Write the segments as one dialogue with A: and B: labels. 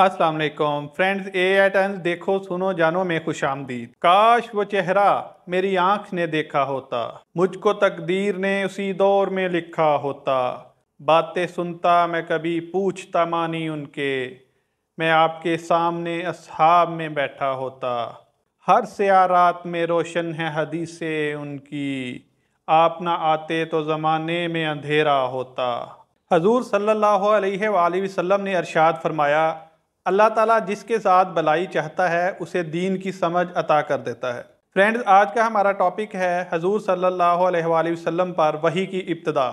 A: अस्सलाम वालेकुम फ्रेंड्स ए एट देखो सुनो जानो में खुश आमदीद काश वो चेहरा मेरी आंख ने देखा होता मुझको तकदीर ने उसी दौर में लिखा होता बातें सुनता मैं कभी पूछता मानी उनके मैं आपके सामने असहाब में बैठा होता हर रात में रोशन है हदीसें उनकी आप ना आते तो ज़माने में अंधेरा होता हजूर सल्लल्लाहु अलैहि वसल्लम ने अरशाद फरमाया अल्लाह ताला जिसके साथ भलाई चाहता है उसे दीन की समझ अता कर देता है फ्रेंड्स आज का हमारा टॉपिक है हजूर सल्लल्लाहु अलैहि वसल्लम पर वही की इब्तदा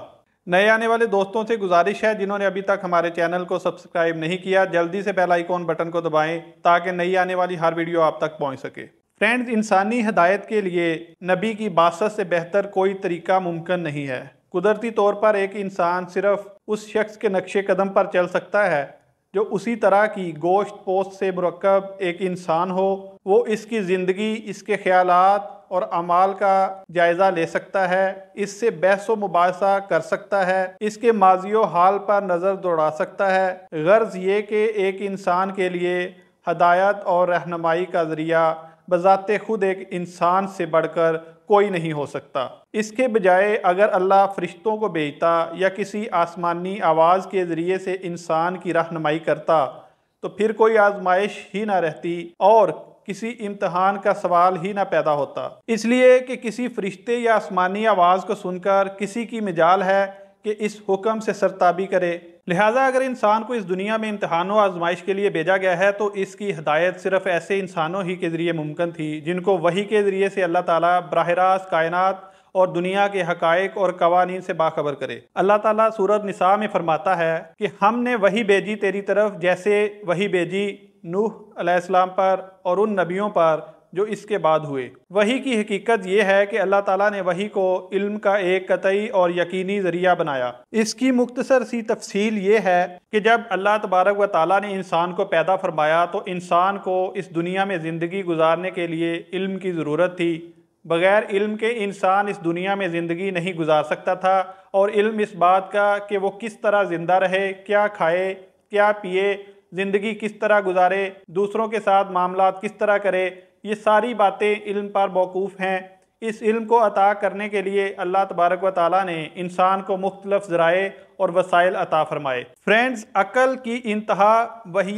A: नए आने वाले दोस्तों से गुजारिश है जिन्होंने अभी तक हमारे चैनल को सब्सक्राइब नहीं किया जल्दी से बेल आइकॉन बटन को दबाएं ताकि नई आने वाली हर वीडियो आप तक पहुंच सके फ्रेंड्स इंसानी हदायत के लिए नबी की बासत से बेहतर कोई तरीका मुमकिन नहीं है कुदरती तौर पर एक इंसान सिर्फ उस शख्स के नक्शे कदम पर चल सकता है जो उसी तरह की गोश्त पोस्त से मरकब एक इंसान हो वो इसकी ज़िंदगी इसके ख्याल और अमाल का जायज़ा ले सकता है इससे बहस मुबासा कर सकता है इसके माजी हाल पर नज़र दौड़ा सकता है गर्ज ये कि एक इंसान के लिए हदायत और रहनमाई का ज़रिया बज़ात खुद एक इंसान से बढ़कर कोई नहीं हो सकता इसके बजाय अगर अल्लाह फरिश्तों को भेजता या किसी आसमानी आवाज़ के ज़रिए से इंसान की रहनुमाई करता तो फिर कोई आजमाइश ही ना रहती और किसी इम्तहान का सवाल ही ना पैदा होता इसलिए कि किसी फरिश्ते या आसमानी आवाज़ को सुनकर किसी की मिजाल है कि इस हुक्म से सरताबी करे लिहाजा अगर इंसान को इस दुनिया में इम्तहानों आजमाइश के लिए भेजा गया है तो इसकी हदायत सिर्फ ऐसे इंसानों ही के ज़रिए मुमकिन थी जिनको वही के ज़रिए से अल्लाह ताला बरह रास्त कायनात और दुनिया के हकायक और कवानीन से बाखबर करे अल्लाह ताला सूरत निसा में फरमाता है कि हमने वही भेजी तेरी तरफ जैसे वही भेजी नूह अलैहिस्सलाम पर और उन नबियों पर जो इसके बाद हुए वही की हकीकत यह है कि अल्लाह ताला ने वही को इल्म का एक कतई और यकीनी जरिया बनाया इसकी मुख्तसर सी तफसील ये है कि जब अल्लाह तबारक व ताली ने इंसान को पैदा फरमाया तो इंसान को इस दुनिया में ज़िंदगी गुजारने के लिए इल्म की ज़रूरत थी बग़ैर इल्म के इंसान इस दुनिया में ज़िंदगी नहीं गुजार सकता था और इल्म इस बात का कि वो किस तरह ज़िंदा रहे क्या खाए क्या पिए ज़िंदगी किस तरह गुजारे दूसरों के साथ मामला किस तरह करे ये सारी बातें इल्म पर मौकूफ़ हैं इस इल्म को अता करने के लिए अल्लाह तबारक व ताली ने इंसान को मुख्तलफ ज़राए और वसाइल अता फ़रमाए फ्रेंड्स अक़ल की इंतहा वही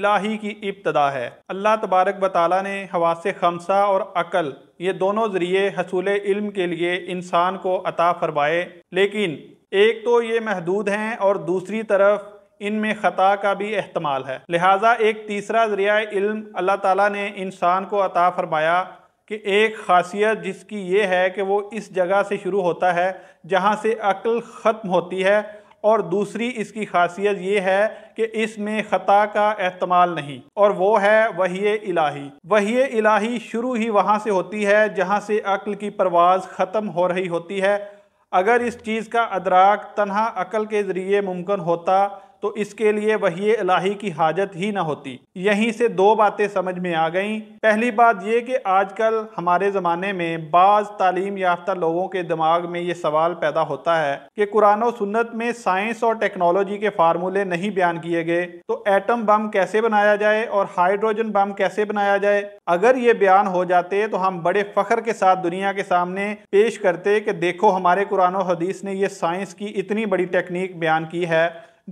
A: इलाही की इब्तदा है अल्लाह तबारक व ताली ने हवास खमसा और अक़ल ये दोनों ज़रिए हसूल इल्म के लिए इंसान को अता फ़रमाए लेकिन एक तो ये महदूद हैं और दूसरी तरफ इनमें ख़ता का भी अहतमाल है लिहाजा एक तीसरा ज़रिया इल्म अल्लाह ताला ने इंसान को अता फरमाया कि एक खासियत जिसकी ये है कि वो इस जगह से शुरू होता है जहाँ से अक्ल ख़त्म होती है और दूसरी इसकी खासियत ये है कि इसमें ख़ता का अहतमाल नहीं और वो है वही इलाही वही इलाही शुरू ही वहाँ से होती है जहाँ से अक्ल की परवाज़ ख़त्म हो रही होती है अगर इस चीज़ का अदराक तनहा अक्ल के ज़रिए मुमकिन होता तो इसके लिए वही इलाही की हाजत ही ना होती यहीं से दो बातें समझ में आ गईं पहली बात यह कि आजकल हमारे ज़माने में बाज़ तालीम याफ्ता लोगों के दिमाग में ये सवाल पैदा होता है कि कुरान और सुन्नत में साइंस और टेक्नोलॉजी के फार्मूले नहीं बयान किए गए तो एटम बम कैसे बनाया जाए और हाइड्रोजन बम कैसे बनाया जाए अगर ये बयान हो जाते तो हम बड़े फ़ख्र के साथ दुनिया के सामने पेश करते कि देखो हमारे कुरान हदीस ने यह साइंस की इतनी बड़ी टेक्निक बयान की है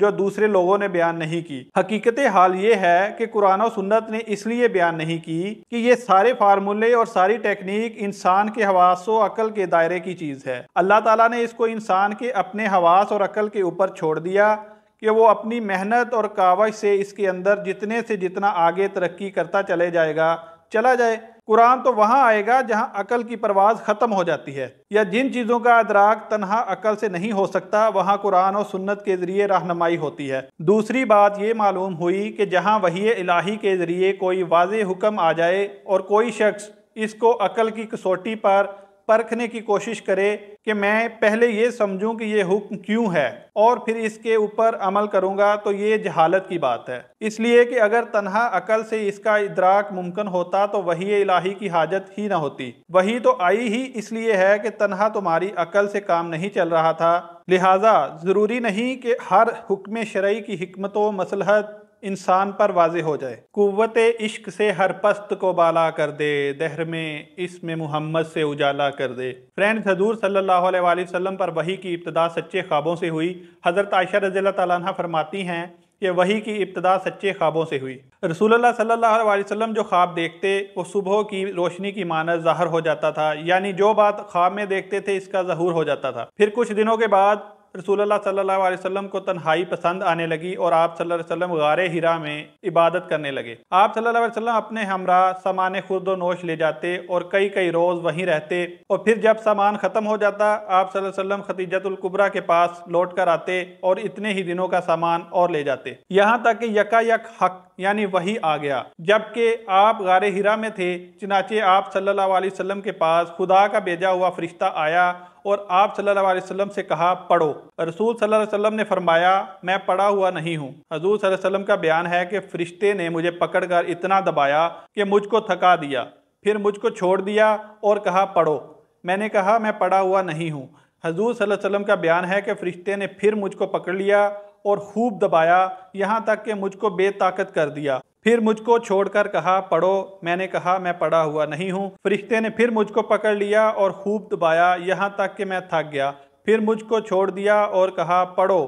A: जो दूसरे लोगों ने बयान नहीं की हकीकत हाल ये है कि कुरान और सुन्नत ने इसलिए बयान नहीं की कि ये सारे फार्मूले और सारी टेक्निक इंसान के हवास और अकल के दायरे की चीज़ है अल्लाह ताला ने इसको इंसान के अपने हवास और अकल के ऊपर छोड़ दिया कि वो अपनी मेहनत और कावज से इसके अंदर जितने से जितना आगे तरक्की करता चले जाएगा चला जाए कुरान तो वहाँ आएगा जहाँ अकल की परवाज ख़त्म हो जाती है या जिन चीज़ों का अदराक तनहा अकल से नहीं हो सकता वहाँ कुरान और सुन्नत के ज़रिए रहनमाई होती है दूसरी बात ये मालूम हुई कि जहाँ वही इलाही के ज़रिए कोई वाज हुक्म आ जाए और कोई शख्स इसको अकल की कसौटी पर परखने की कोशिश करे कि मैं पहले ये समझूं कि ये हुक्म क्यों है और फिर इसके ऊपर अमल करूंगा तो ये जहालत की बात है इसलिए कि अगर तनहा अकल से इसका इदराक मुमकिन होता तो वही इलाही की हाजत ही ना होती वही तो आई ही इसलिए है कि तनहा तुम्हारी अकल से काम नहीं चल रहा था लिहाजा ज़रूरी नहीं कि हर हुक्म शरय की हमतों मसलहत इंसान पर वाज हो जाए कुत इश्क से हर पस्त को बाला कर दे दहर में इसमें मुहम्मद से उजाला कर दे फ्रेंड हजूर सल्लाम पर वही की इब्तदा सच्चे ख्वाबों से हुई हज़रत आयशा रज़ी तला फरमाती हैं कि वही की इब्तदा सच्चे ख्वाबों से हुई रसूलुल्लाह सल्लल्लाहु अलैहि वसल्लम जो ख्वाब देखते वो सुबह की रोशनी की मानस ज़ाहर हो जाता था यानी जो बात ख्वाब में देखते थे इसका जहूर हो जाता था फिर कुछ दिनों के बाद रसूल सल्लल्लाहु अलैहि वसल्लम को तन्हाई पसंद आने लगी और आप सल्लल्लाहु अलैहि वसल्लम गार हिरा में इबादत करने लगे आप सल्लल्लाहु अलैहि वसल्लम अपने हमरा सामान खुर्दो नोश ले जाते और कई कई रोज़ वहीं रहते और फिर जब सामान ख़त्म हो जाता आप वसल्लम खतीजतुल्कुबरा के पास लौट कर आते और इतने ही दिनों का सामान और ले जाते यहाँ तक कि यकायक हक यानी वही आ गया जबकि आप गार हिरा में थे चिनाचे आप सल्लल्लाहु अलैहि वसल्लम के पास खुदा का भेजा हुआ फरिश्ता आया और आप सल्लल्लाहु अलैहि वसल्लम से कहा पढ़ो रसूल सल्लल्लाहु अलैहि वसल्लम ने फरमाया मैं पढ़ा हुआ नहीं हूँ हजूर सल्लल्लाहु अलैहि वसल्लम का बयान है कि फरिश्ते ने मुझे पकड़कर इतना दबाया कि मुझको थका दिया फिर मुझको छोड़ दिया और कहा पढ़ो मैंने कहा मैं पढ़ा हुआ नहीं हूँ हजूर सल अलैहि का बयान है कि फ़रिश्ते ने फिर मुझको पकड़ लिया और खूब दबाया यहाँ तक कि मुझको बेताकत कर दिया फिर मुझको छोड़कर कहा पढ़ो मैंने कहा मैं पढ़ा हुआ नहीं हूँ फरिश्ते ने फिर मुझको पकड़ लिया और खूब दबाया यहाँ तक कि मैं थक गया फिर मुझको छोड़ दिया और कहा पढ़ो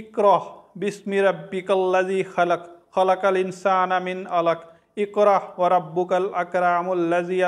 A: इकरोह बिस्मिर बिकल्लजी खलक खलकल इंसान अमिन अलक इकरा व रब्बुकल अकरामजी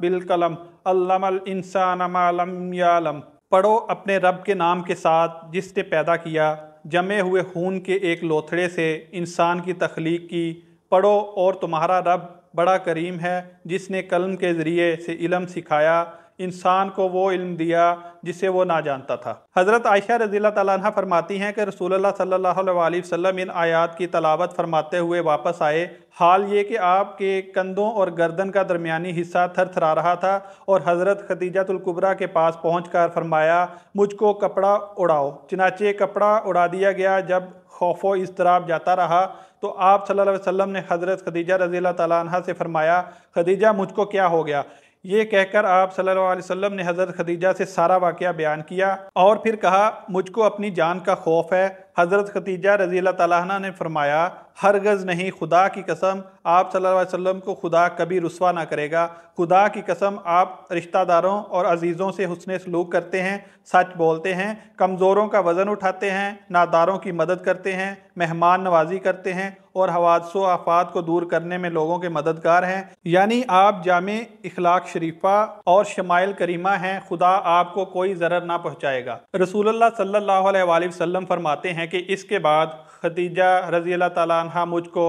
A: बिलकलम अल्लामल इंसान मालम पढ़ो अपने रब के नाम के साथ जिसने पैदा किया जमे हुए खून के एक लोथड़े से इंसान की तख्लीक की पढ़ो और तुम्हारा रब बड़ा करीम है जिसने कलम के ज़रिए से इलम सिखाया इंसान को वो इल्म दिया जिसे वो ना जानता था हज़रत आयशा रजील तह फरमाती हैं कि रसूल सल्ला वसम इन आयात की तलावत फरमाते हुए वापस आए हाल ये कि आपके कंधों और गर्दन का दरमियानी हिस्सा थर थरा रहा था और हज़रत खदीजतुल्कुबरा के पास पहुँच कर फरमाया मुझको कपड़ा उड़ाओ चनाचे कपड़ा उड़ा दिया गया जब खौफो इस जाता रहा तो आप सल्लल्लाहु अलैहि वसल्लम ने हज़रत खदीजा रज़ी तह से फ़रमाया खदीजा मुझको क्या हो गया ये कहकर आप सल्लल्लाहु अलैहि वसल्लम ने हज़रत खदीजा से सारा वाक़ बयान किया और फिर कहा मुझको अपनी जान का खौफ है हज़रत खतीजा रज़ी अल्लाह ने फरमाया हरगज़ नहीं खुदा की कसम आप सल्लल्लाहु अलैहि वसल्लम को खुदा कभी रसवा ना करेगा खुदा की कसम आप रिश्तादारों और अजीज़ों से हसन सलूक करते हैं सच बोलते हैं कमज़ोरों का वज़न उठाते हैं नादारों की मदद करते हैं मेहमान नवाजी करते हैं और हवादसो आफात को दूर करने में लोगों के मददगार हैं यानी आप जाम इखलाक शरीफा और शमाइल करीमा हैं खुदा आपको कोई ज़र ना पहुँचाएगा रसूल सल्ला वसम फरमाते हैं हैं कि इसके बाद खदीजा रजी अल्लाह तह मुझको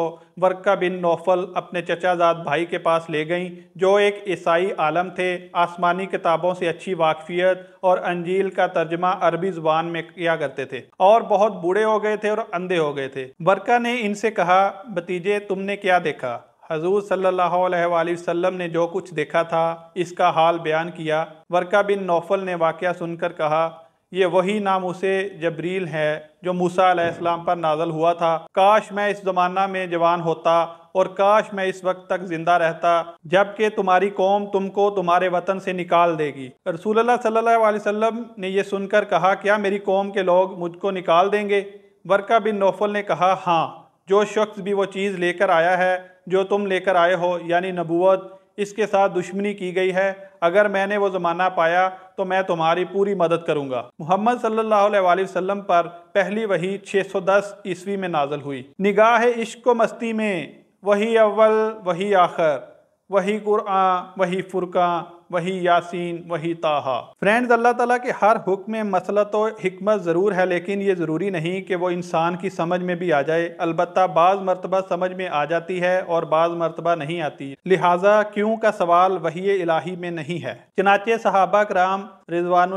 A: वर्का बिन नौफल अपने चचाजाद भाई के पास ले गईं जो एक ईसाई आलम थे आसमानी किताबों से अच्छी वाकफियत और अंजील का तर्जमा अरबी ज़ुबान में किया करते थे और बहुत बूढ़े हो गए थे और अंधे हो गए थे वर्का ने इनसे कहा भतीजे तुमने क्या देखा हजूर सल्लल्लाहु अलैहि वसल्लम ने जो कुछ देखा था इसका हाल बयान किया वर्का बिन नौफल ने वाक़ सुनकर कहा ये वही नाम उसे जबरील है जो मूसा अलैहिस्सलाम पर नाजल हुआ था काश मैं इस ज़माना में जवान होता और काश मैं इस वक्त तक ज़िंदा रहता जबकि तुम्हारी कौम तुमको तुम्हारे वतन से निकाल देगी रसूलुल्लाह सल्लल्लाहु अलैहि वसल्लम ने यह सुनकर कहा क्या मेरी कौम के लोग मुझको निकाल देंगे वर्का बिन नौफल ने कहा हाँ जो शख्स भी वो चीज़ लेकर आया है जो तुम लेकर आए हो यानी नबूत इसके साथ दुश्मनी की गई है अगर मैंने वो ज़माना पाया तो मैं तुम्हारी पूरी मदद करूंगा मोहम्मद सल्लाम पर पहली वही 610 ईस्वी में नाजल हुई निगाह इश्क मस्ती में वही अव्वल वही आखिर वही कुरआ वही फुरका वही यासीन वही ताहा फ्रेंड्स अल्लाह ताला के हर हुक्म में मसला तो हमत ज़रूर है लेकिन ये ज़रूरी नहीं कि वो इंसान की समझ में भी आ जाए अलबत् बाज़ मरतबा समझ में आ जाती है और बाज़ मरतबा नहीं आती लिहाजा क्यों का सवाल वही इलाही में नहीं है चनाचे सहाबा कराम रिजवान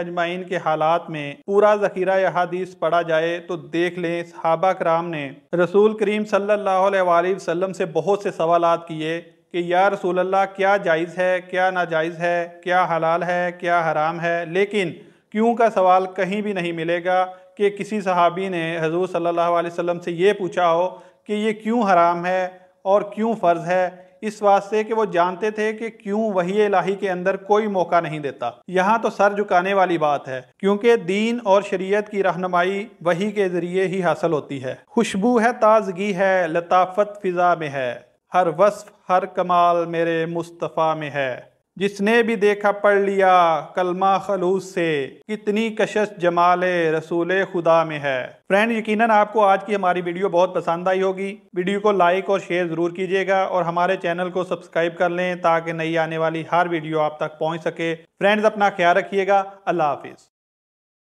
A: अजमाइन के हालात में पूरा ज़खीरा अहादीस पढ़ा जाए तो देख लें सहाबा कराम ने रसूल करीम सल्ला वसम से बहुत से सवाल किए कि या रसूल अल्लाह क्या जायज़ है क्या नाजायज़ है क्या हलाल है क्या हराम है लेकिन क्यों का सवाल कहीं भी नहीं मिलेगा कि किसी सहाबी ने हजूर सल्ला वसम से ये पूछा हो कि ये क्यों हराम है और क्यों फ़र्ज़ है इस वास्ते कि वो जानते थे कि क्यों वही इलाही के अंदर कोई मौका नहीं देता यहाँ तो सर झुकाने वाली बात है क्योंकि दीन और शरीयत की रहनमाई वही के ज़रिए ही हासिल होती है खुशबू है ताजगी है लताफत फ़िज़ा में है हर वस्फ हर कमाल मेरे मुस्तफ़ा में है जिसने भी देखा पढ़ लिया कलमा खलूस से कितनी कशश जमाल रसूल खुदा में है फ्रेंड यकीनन आपको आज की हमारी वीडियो बहुत पसंद आई होगी वीडियो को लाइक और शेयर ज़रूर कीजिएगा और हमारे चैनल को सब्सक्राइब कर लें ताकि नई आने वाली हर वीडियो आप तक पहुंच सके फ्रेंड्स अपना ख्याल रखिएगा अल्लाह हाफिज़